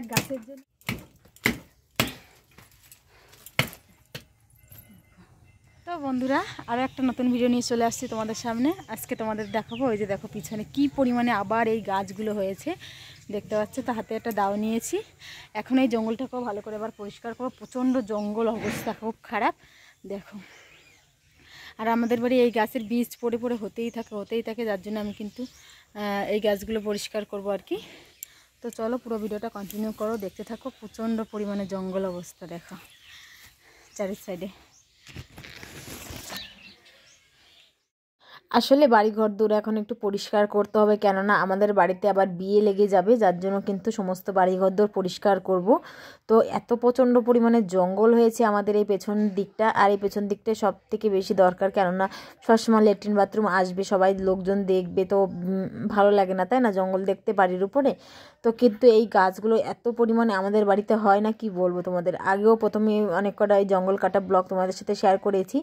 একটা গাছের জন্য তো বন্ধুরা আরও একটা নতুন ভিডিও নিয়ে চলে আসছি তোমাদের সামনে আজকে তোমাদের দেখাবো ওই যে দেখো পিছনে কি পরিমাণে আবার এই গাছগুলো হয়েছে দেখতে পাচ্ছ তো হাতে একটা দাও নিয়েছি এখন এই জঙ্গলটাকেও ভালো করে আবার পরিষ্কার করবো প্রচণ্ড জঙ্গল অবস্থা খুব খারাপ দেখো আর আমাদের বাড়ি এই গাছের বীজ পড়ে পড়ে হতেই থাকে হতেই থাকে যার জন্য আমি কিন্তু এই গাছগুলো পরিষ্কার করব আর কি তো চলো পুরো ভিডিওটা কন্টিনিউ করো দেখতে থাকো প্রচণ্ড পরিমাণে জঙ্গল অবস্থা দেখো চারি সাইডে আসলে বাড়ি ঘর দূর এখন একটু পরিষ্কার করতে হবে কেননা আমাদের বাড়িতে আবার বিয়ে লেগে যাবে যার জন্য কিন্তু সমস্ত বাড়ি ঘর দূর পরিষ্কার করব তো এত প্রচণ্ড পরিমাণে জঙ্গল হয়েছে আমাদের এই পেছন দিকটা আর এই পেছন দিকটা সব থেকে বেশি দরকার কেননা সবসময় ল্যাট্রিন বাথরুম আসবে সবাই লোকজন দেখবে তো ভালো লাগে না তাই না জঙ্গল দেখতে বাড়ির উপরে তো কিন্তু এই গাছগুলো এত পরিমাণে আমাদের বাড়িতে হয় না কি বলবো তোমাদের আগেও প্রথমে অনেক কটা এই জঙ্গল কাটা ব্লক তোমাদের সাথে শেয়ার করেছি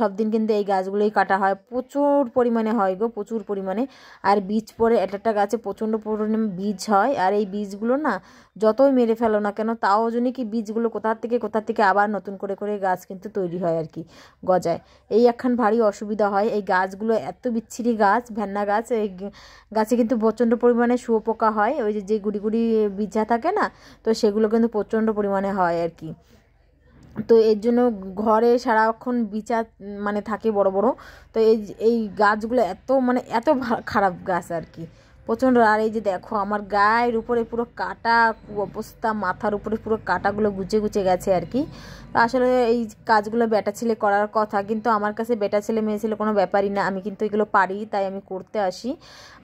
সব দিন কিন্তু এই গাছগুলোই কাটা হয় প্রচুর পরিমাণে হয় গো প্রচুর পরিমাণে আর বীজ পরে এক একটা গাছে প্রচণ্ড পরিমাণে বীজ হয় আর এই বীজগুলো না যতই মেরে ফেলো না কেন তাও জন্যই কি বীজগুলো কোথা থেকে কোথা থেকে আবার নতুন করে করে গাছ কিন্তু তৈরি হয় আর কি গজায় এই একখান ভারী অসুবিধা হয় এই গাছগুলো এত বিচ্ছিরি গাছ ভ্যান্না গাছ এই গাছে কিন্তু প্রচণ্ড পরিমাণে শুয়োপোকা হয় ওই ওই যে যে গুড়ি গুড়ি বিছা থাকে না তো সেগুলো কিন্তু প্রচণ্ড পরিমাণে হয় আর কি তো এর জন্য ঘরে সারাক্ষণ বিচা মানে থাকে বড় বড় তো এই এই গাছগুলো এত মানে এত খারাপ গাছ আর কি প্রচণ্ড আর এই যে দেখো আমার গায়ের উপরে পুরো কাটা অবস্থা মাথার উপরে পুরো কাটাগুলো গুছে গুছে গেছে আর কি তো আসলে এই কাজগুলো বেটা ছেলে করার কথা কিন্তু আমার কাছে বেটা ছেলে মেয়ে ছেলে কোনো ব্যাপারই না আমি কিন্তু এগুলো পারি তাই আমি করতে আসি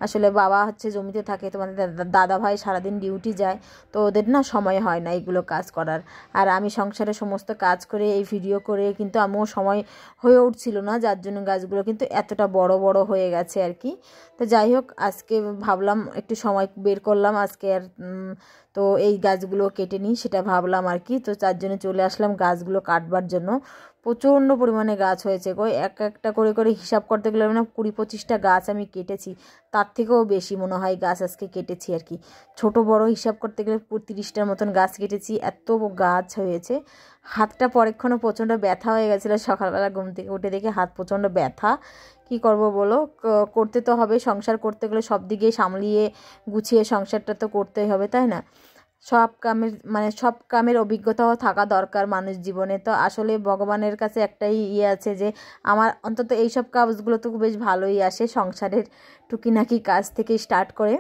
আসলে বাবা হচ্ছে জমিতে থাকে তোমাদের দাদা ভাই সারাদিন ডিউটি যায় তো ওদের না সময় হয় না এইগুলো কাজ করার আর আমি সংসারে সমস্ত কাজ করে এই ভিডিও করে কিন্তু আমিও সময় হয়ে উঠছিল না যার জন্য গাছগুলো কিন্তু এতটা বড় বড় হয়ে গেছে আর কি তো যাই হোক আজকে ভাব ভাবলাম একটু সময় বের করলাম আজকে আর তো এই গাছগুলো কেটে নিই সেটা ভাবলাম আর কি তো তার জন্য চলে আসলাম গাছগুলো কাটবার জন্য প্রচণ্ড পরিমাণে গাছ হয়েছে গো এক একটা করে করে হিসাব করতে গেলে মানে কুড়ি পঁচিশটা গাছ আমি কেটেছি তার থেকেও বেশি মনে হয় গাছ আজকে কেটেছি আর কি ছোট বড় হিসাব করতে গেলে তিরিশটার মতন গাছ কেটেছি এত গাছ হয়েছে হাতটা পরেক্ষণে প্রচণ্ড ব্যথা হয়ে গেছিলো সকালবেলা ঘুম থেকে উঠে দেখে হাত প্রচণ্ড ব্যথা কি করব বলো করতে তো হবে সংসার করতে গেলে সব দিকে সামলিয়ে গুছিয়ে সংসারটা তো করতেই হবে তাই না সব কামের মানে সব কামের অভিজ্ঞতাও থাকা দরকার মানুষ জীবনে তো আসলে ভগবানের কাছে একটাই ইয়ে আছে যে আমার অন্তত এইসব কাজগুলো তো বেশ ভালোই আসে সংসারের টুকিনাকি কাজ থেকে স্টার্ট করে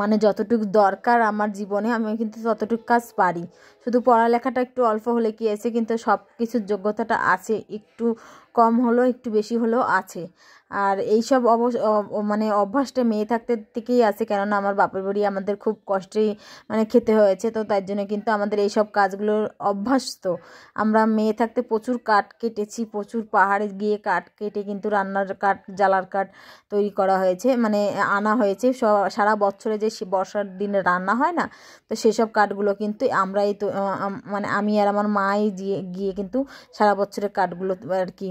মানে যতটুকু দরকার আমার জীবনে আমি কিন্তু ততটুকু কাজ পারি শুধু পড়ালেখাটা একটু অল্প হলে কি আছে কিন্তু সব কিছুর যোগ্যতাটা আছে একটু কম হলেও একটু বেশি হলেও আছে আর এইসব অবস মানে অভ্যাসটা মেয়ে থাকতে থেকেই আছে কেননা আমার বাপের বাড়ি আমাদের খুব কষ্টেই মানে খেতে হয়েছে তো তার জন্য কিন্তু আমাদের এইসব কাজগুলোর অভ্যাস তো আমরা মেয়ে থাকতে প্রচুর কাঠ কেটেছি প্রচুর পাহাড়ে গিয়ে কাঠ কেটে কিন্তু রান্নার কাঠ জ্বালার কাঠ তৈরি করা হয়েছে মানে আনা হয়েছে সারা বছরে যে বর্ষার দিনে রান্না হয় না তো সেসব কাঠগুলো কিন্তু আমরাই তো মানে আমি আর আমার মাই গিয়ে গিয়ে কিন্তু সারা বছরের কাঠগুলো আর কি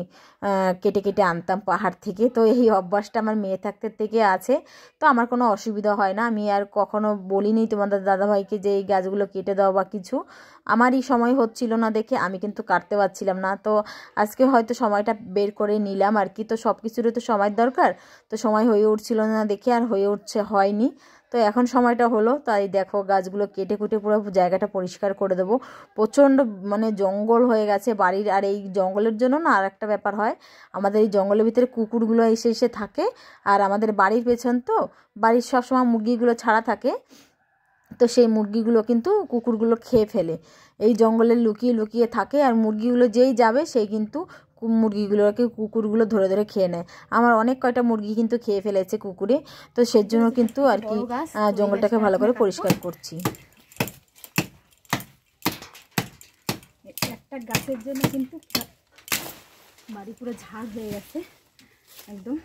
কেটে কেটে আনতাম পাহাড় থেকে তো এই অভ্যাসটা আমার মেয়ে থাকতে থেকে আছে তো আমার কোনো অসুবিধা হয় না আমি আর কখনো বলিনি তোমাদের দাদাভাইকে যে এই গাছগুলো কেটে দাও বা কিছু আমারই সময় হচ্ছিল না দেখে আমি কিন্তু কাটতে পারছিলাম না তো আজকে হয়তো সময়টা বের করে নিলাম আর কি তো সব কিছুরই তো সময়ের দরকার তো সময় হয়ে উঠছিল না দেখে আর হয়ে উঠছে হয়নি তো এখন সময়টা হলো তাই দেখো গাছগুলো কেটে কুটে পুরো জায়গাটা পরিষ্কার করে দেবো প্রচণ্ড মানে জঙ্গল হয়ে গেছে বাড়ির আর এই জঙ্গলের জন্য না আর একটা ব্যাপার হয় আমাদের এই জঙ্গলের ভিতরে কুকুরগুলো এসে এসে থাকে আর আমাদের বাড়ির পেছন তো বাড়ির সবসময় মুরগিগুলো ছাড়া থাকে তো সেই মুরগিগুলো কিন্তু কুকুরগুলো খেয়ে ফেলে এই জঙ্গলে লুকিয়ে লুকিয়ে থাকে আর মুরগিগুলো যেই যাবে সেই কিন্তু মুরগিগুলোকে কুকুরগুলো ধরে ধরে খেয়ে নেয় আমার অনেক কয়টা মুরগি কিন্তু খেয়ে ফেলেছে কুকুরে তো জন্য কিন্তু আর কি জঙ্গলটাকে ভালো করে পরিষ্কার করছি একটা গাছের জন্য কিন্তু বাড়ি পুরো ঝাঁক হয়ে গেছে একদম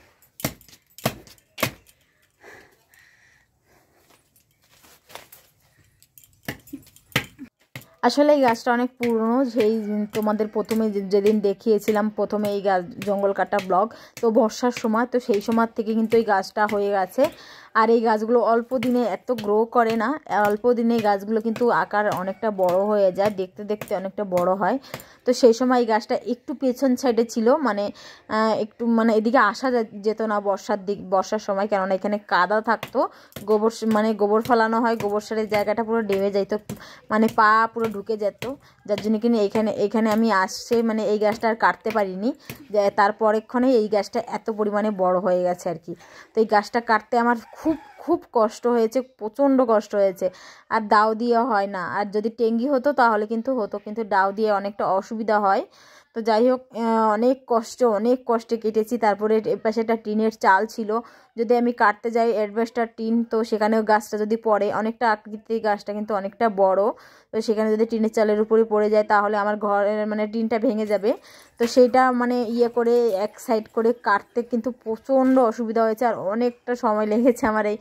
আসলে এই গাছটা অনেক পুরনো সেই তোমাদের প্রথমে যেদিন দেখিয়েছিলাম প্রথমে এই গাছ জঙ্গল কাটা ব্লগ তো বর্ষার সময় তো সেই সময় থেকে কিন্তু এই গাছটা হয়ে গেছে আর এই গাছগুলো অল্প দিনে এত গ্রো করে না অল্প দিনে গাছগুলো কিন্তু আকার অনেকটা বড় হয়ে যায় দেখতে দেখতে অনেকটা বড় হয় তো সেই সময় এই গাছটা একটু পেছন সাইডে ছিল মানে একটু মানে এদিকে আসা যেত না বর্ষার দিক বর্ষার সময় কেননা এখানে কাদা থাকতো গোবর মানে গোবর ফেলানো হয় গোবর সারের জায়গাটা পুরো ডেবে যাইত মানে পা পুরো ঢুকে যেত যার জন্য কিনা এখানে এখানে আমি আসছে মানে এই গাছটা আর কাটতে পারিনি তারপরেক্ষণে এই গাছটা এত পরিমাণে বড় হয়ে গেছে আর কি তো এই গাছটা কাটতে আমার খুব খুব কষ্ট হয়েছে প্রচণ্ড কষ্ট হয়েছে আর দাও দিয়ে হয় না আর যদি টেঙ্গি হতো তাহলে কিন্তু হতো কিন্তু দাও দিয়ে অনেকটা অসুবিধা হয় তো যাই হোক অনেক কষ্ট অনেক কষ্টে কেটেছি তারপরে এপাশে একটা টিনের চাল ছিল যদি আমি কাটতে যাই অ্যাডভেস্টার টিন তো সেখানেও গাছটা যদি পড়ে অনেকটা আকৃতির গাছটা কিন্তু অনেকটা বড় তো সেখানে যদি টিনের চালের উপরে পড়ে যায় তাহলে আমার ঘরের মানে টিনটা ভেঙে যাবে তো সেটা মানে ইয়ে করে এক সাইড করে কাটতে কিন্তু প্রচণ্ড অসুবিধা হয়েছে আর অনেকটা সময় লেগেছে আমার এই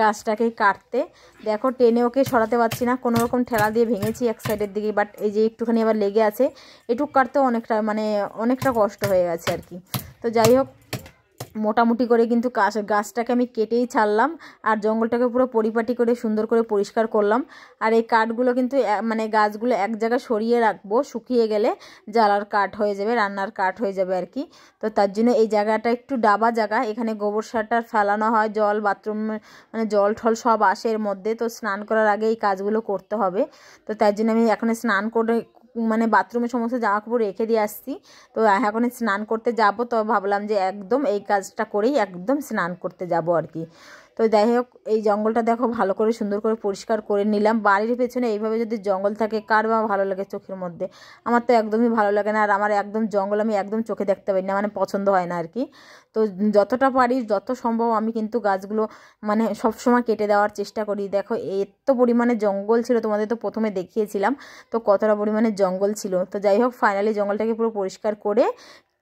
গাছটাকে কাটতে দেখো টেনে ওকে সরাতে পারছি না কোনো রকম ঠেলা দিয়ে ভেঙেছি এক সাইডের দিকে বাট এই যে একটুখানি আবার লেগে আছে এটুক কাটতেও অনেকটা মানে অনেকটা কষ্ট হয়ে গেছে আর কি তো যাই হোক মোটামুটি করে কিন্তু গাছটাকে আমি কেটেই ছাড়লাম আর জঙ্গলটাকে পুরো পরিপাটি করে সুন্দর করে পরিষ্কার করলাম আর এই কাঠগুলো কিন্তু মানে গাছগুলো এক জায়গায় সরিয়ে রাখবো শুকিয়ে গেলে জ্বালার কাঠ হয়ে যাবে রান্নার কাঠ হয়ে যাবে আর কি তো তার জন্য এই জায়গাটা একটু ডাবা জায়গা এখানে গোবর সারটা ফেলানো হয় জল বাথরুম মানে জল ঠল সব আসে এর মধ্যে তো স্নান করার আগে এই কাজগুলো করতে হবে তো তার জন্য আমি এখানে স্নান করে মানে বাথরুমে সমস্ত জামা কাপড় রেখে দিয়ে আসছি তো এখন স্নান করতে যাব তো ভাবলাম যে একদম এই কাজটা করেই একদম স্নান করতে যাব আর কি তো যাই হোক এই জঙ্গলটা দেখো ভালো করে সুন্দর করে পরিষ্কার করে নিলাম বাড়ির পেছনে এইভাবে যদি জঙ্গল থাকে কার বা ভালো লাগে চোখের মধ্যে আমার তো একদমই ভালো লাগে না আর আমার একদম জঙ্গল আমি একদম চোখে দেখতে পারি না মানে পছন্দ হয় না আর কি তো যতটা পারি যত সম্ভব আমি কিন্তু গাছগুলো মানে সবসময় কেটে দেওয়ার চেষ্টা করি দেখো এত পরিমাণে জঙ্গল ছিল তোমাদের তো প্রথমে দেখিয়েছিলাম তো কতটা পরিমাণে জঙ্গল ছিল তো যাই হোক ফাইনালি জঙ্গলটাকে পুরো পরিষ্কার করে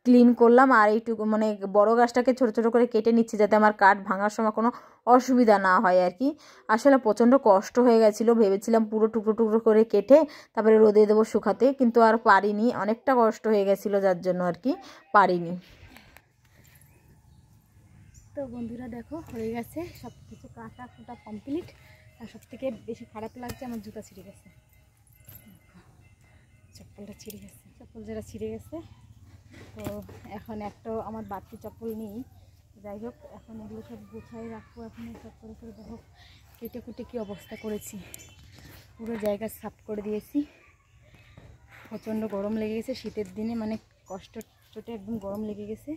ক্লিন করলাম আর এইটুকু মানে বড় গাছটাকে ছোট ছোট করে কেটে নিচ্ছি যাতে আমার কাঠ ভাঙার সময় কোনো অসুবিধা না হয় আর কি আসলে প্রচণ্ড কষ্ট হয়ে গেছিলো ভেবেছিলাম পুরো টুকরো টুকরো করে কেটে তারপরে রোদে দেবো শুকাতে কিন্তু আর পারিনি অনেকটা কষ্ট হয়ে গেছিলো যার জন্য আর কি পারিনি তো বন্ধুরা দেখো হয়ে গেছে সব কিছু কাঁটা কুটা কমপ্লিট আর সব থেকে বেশি খারাপ লাগছে আমার জুতা ছিঁড়ে গেছে চপ্পলটা ছিঁড়ে গেছে চপ্পল যারা ছিঁড়ে গেছে তো এখন একটাও আমার বাড়তি চপ্পল নেই যাই হোক এখন এগুলো সব গুছাই রাখবো এখন সব করে করে দেখো কেটে কুটে কী অবস্থা করেছি পুরো জায়গা সাফ করে দিয়েছি প্রচণ্ড গরম লেগে গেছে শীতের দিনে মানে কষ্ট চোটে একদম গরম লেগে গেছে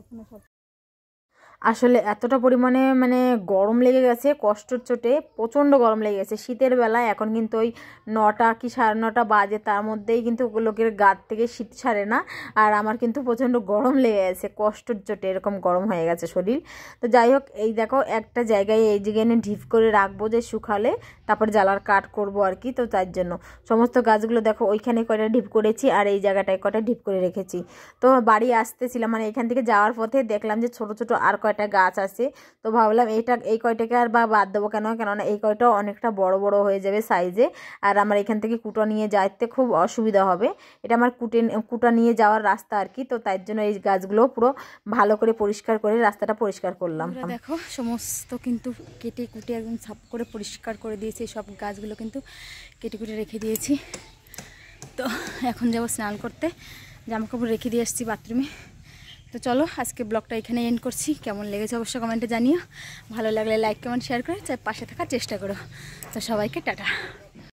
এখনও সব আসলে এতটা পরিমাণে মানে গরম লেগে গেছে কষ্টর চোটে প্রচণ্ড গরম লেগে গেছে শীতের বেলা এখন কিন্তু ওই নটা কি সাড়ে নটা বাজে তার মধ্যেই কিন্তু লোকের গাত থেকে শীত ছাড়ে না আর আমার কিন্তু প্রচণ্ড গরম লেগে গেছে কষ্টর চোটে এরকম গরম হয়ে গেছে শরীর তো যাই হোক এই দেখো একটা জায়গায় এই জিগেনে ঢিপ করে রাখবো যে শুকালে তারপর জ্বালার কাট করব আর কি তো তার জন্য সমস্ত গাছগুলো দেখো ওইখানে কয়টা ঢিপ করেছি আর এই জায়গাটায় কয়টা ঢিপ করে রেখেছি তো বাড়ি আসতেছিলাম মানে এখান থেকে যাওয়ার পথে দেখলাম যে ছোট ছোট আর কয়টা গাছ আছে তো ভাবলাম এটা এই কয়টাকে আর বা বাদ দেবো কেন কেননা এই কয়টা অনেকটা বড় বড় হয়ে যাবে সাইজে আর আমার এখান থেকে কুটো নিয়ে যাইতে খুব অসুবিধা হবে এটা আমার কুটে কুটা নিয়ে যাওয়ার রাস্তা আর কি তো তার জন্য এই গাছগুলো পুরো ভালো করে পরিষ্কার করে রাস্তাটা পরিষ্কার করলাম দেখো সমস্ত কিন্তু কেটে কুটে একদম সাফ করে পরিষ্কার করে দিয়েছি সব গাছগুলো কিন্তু কেটে কুটে রেখে দিয়েছি তো এখন যাব স্নান করতে জামাকাপড় রেখে দিয়ে আসছি বাথরুমে তো চলো আজকে ব্লগটা এখানে এন্ড করছি কেমন লেগেছে অবশ্যই কমেন্টে জানিও ভালো লাগলে লাইক কমেন্ট শেয়ার করে পাশে থাকার চেষ্টা করো তো সবাইকে টাটা